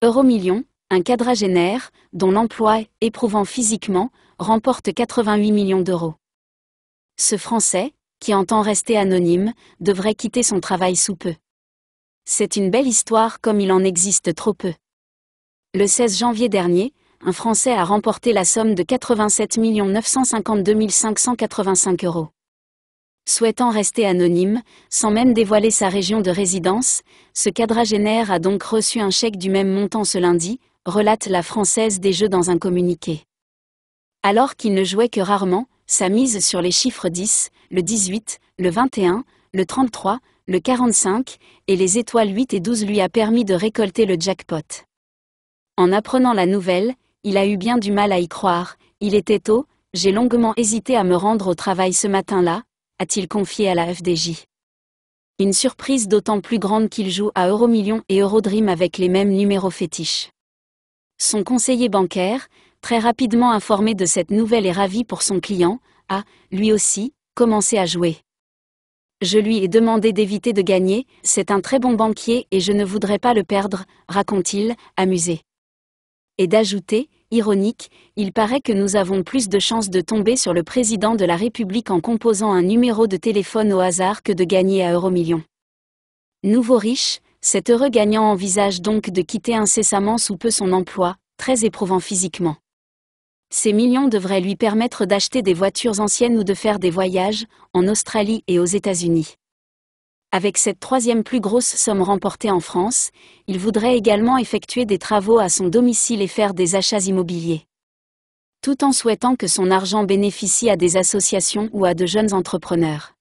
Euromillions, un quadragénaire, dont l'emploi, éprouvant physiquement, remporte 88 millions d'euros. Ce Français, qui entend rester anonyme, devrait quitter son travail sous peu. C'est une belle histoire comme il en existe trop peu. Le 16 janvier dernier, un Français a remporté la somme de 87 952 585 euros souhaitant rester anonyme, sans même dévoiler sa région de résidence, ce quadragénaire a donc reçu un chèque du même montant ce lundi, relate la Française des Jeux dans un communiqué. Alors qu'il ne jouait que rarement, sa mise sur les chiffres 10, le 18, le 21, le 33, le 45 et les étoiles 8 et 12 lui a permis de récolter le jackpot. En apprenant la nouvelle, il a eu bien du mal à y croire, il était tôt, j'ai longuement hésité à me rendre au travail ce matin-là, a-t-il confié à la FDJ. Une surprise d'autant plus grande qu'il joue à Euromillions et Eurodream avec les mêmes numéros fétiches. Son conseiller bancaire, très rapidement informé de cette nouvelle et ravi pour son client, a, lui aussi, commencé à jouer. Je lui ai demandé d'éviter de gagner, c'est un très bon banquier et je ne voudrais pas le perdre, raconte-t-il, amusé. Et d'ajouter, ironique, il paraît que nous avons plus de chances de tomber sur le président de la République en composant un numéro de téléphone au hasard que de gagner à Euromillion. Nouveau riche, cet heureux gagnant envisage donc de quitter incessamment sous peu son emploi, très éprouvant physiquement. Ces millions devraient lui permettre d'acheter des voitures anciennes ou de faire des voyages, en Australie et aux États-Unis. Avec cette troisième plus grosse somme remportée en France, il voudrait également effectuer des travaux à son domicile et faire des achats immobiliers. Tout en souhaitant que son argent bénéficie à des associations ou à de jeunes entrepreneurs.